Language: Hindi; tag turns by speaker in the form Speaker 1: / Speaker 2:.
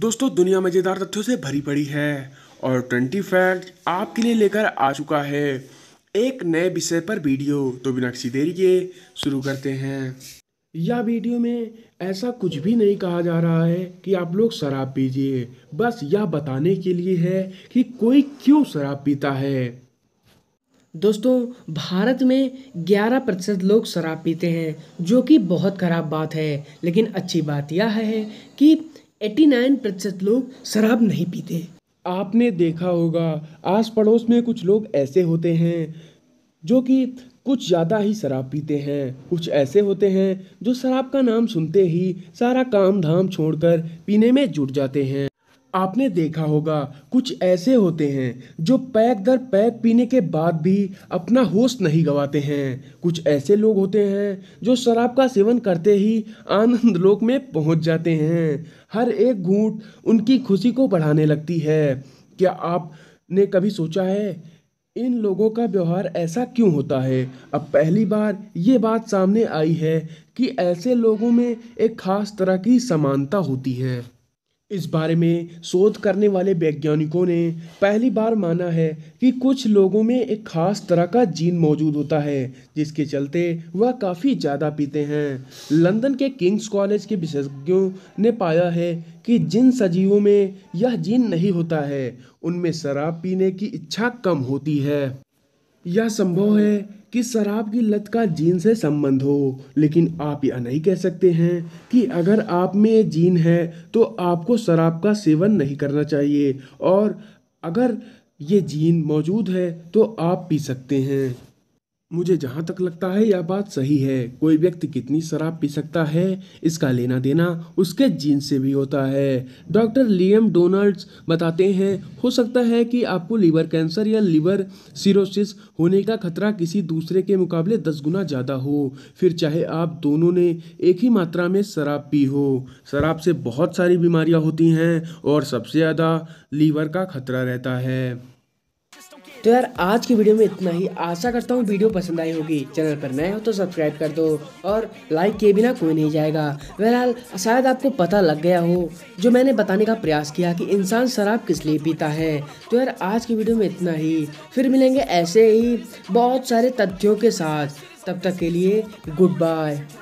Speaker 1: दोस्तों दुनिया मज़ेदार तथ्यों से भरी पड़ी है और ट्वेंटी फैक्ट आपके लिए लेकर आ चुका है एक नए विषय पर वीडियो तो बिना किसी देरी के शुरू करते हैं यह वीडियो में ऐसा कुछ भी नहीं कहा जा रहा है कि आप लोग शराब पीजिए बस यह बताने के लिए है कि कोई क्यों शराब पीता है दोस्तों भारत में 11 प्रतिशत लोग शराब पीते
Speaker 2: हैं जो कि बहुत ख़राब बात है लेकिन अच्छी बात यह है कि 89 प्रतिशत लोग शराब नहीं पीते आपने देखा होगा
Speaker 1: आस पड़ोस में कुछ लोग ऐसे होते हैं जो कि कुछ ज़्यादा ही शराब पीते हैं कुछ ऐसे होते हैं जो शराब का नाम सुनते ही सारा काम धाम छोड़कर पीने में जुट जाते हैं आपने देखा होगा कुछ ऐसे होते हैं जो पैक दर पैक पीने के बाद भी अपना होश नहीं गवाते हैं कुछ ऐसे लोग होते हैं जो शराब का सेवन करते ही आनंद लोक में पहुंच जाते हैं हर एक घूट उनकी खुशी को बढ़ाने लगती है क्या आपने कभी सोचा है इन लोगों का व्यवहार ऐसा क्यों होता है अब पहली बार ये बात सामने आई है कि ऐसे लोगों में एक खास तरह की समानता होती है इस बारे में शोध करने वाले वैज्ञानिकों ने पहली बार माना है कि कुछ लोगों में एक खास तरह का जीन मौजूद होता है जिसके चलते वह काफ़ी ज़्यादा पीते हैं लंदन के किंग्स कॉलेज के विशेषज्ञों ने पाया है कि जिन सजीवों में यह जीन नहीं होता है उनमें शराब पीने की इच्छा कम होती है यह संभव है कि शराब की लत का जीन से संबंध हो लेकिन आप यह नहीं कह सकते हैं कि अगर आप में ये जीन है तो आपको शराब का सेवन नहीं करना चाहिए और अगर ये जीन मौजूद है तो आप पी सकते हैं मुझे जहाँ तक लगता है यह बात सही है कोई व्यक्ति कितनी शराब पी सकता है इसका लेना देना उसके जीन से भी होता है डॉक्टर लियम डोनल्ड्स बताते हैं हो सकता है कि आपको लीवर कैंसर या लीवर सिरोसिस होने का खतरा किसी दूसरे के मुकाबले दस गुना ज़्यादा हो फिर चाहे आप दोनों ने एक ही मात्रा में शराब पी हो शराब से बहुत सारी बीमारियाँ होती हैं और सबसे ज़्यादा लीवर का खतरा रहता है तो
Speaker 2: यार आज की वीडियो में इतना ही आशा करता हूँ वीडियो पसंद आई होगी चैनल पर नए हो तो सब्सक्राइब कर दो और लाइक किए बिना कोई नहीं जाएगा बहरहाल शायद आपको पता लग गया हो जो मैंने बताने का प्रयास किया कि इंसान शराब किस लिए पीता है तो यार आज की वीडियो में इतना ही फिर मिलेंगे ऐसे ही बहुत सारे तथ्यों के साथ तब तक के लिए गुड बाय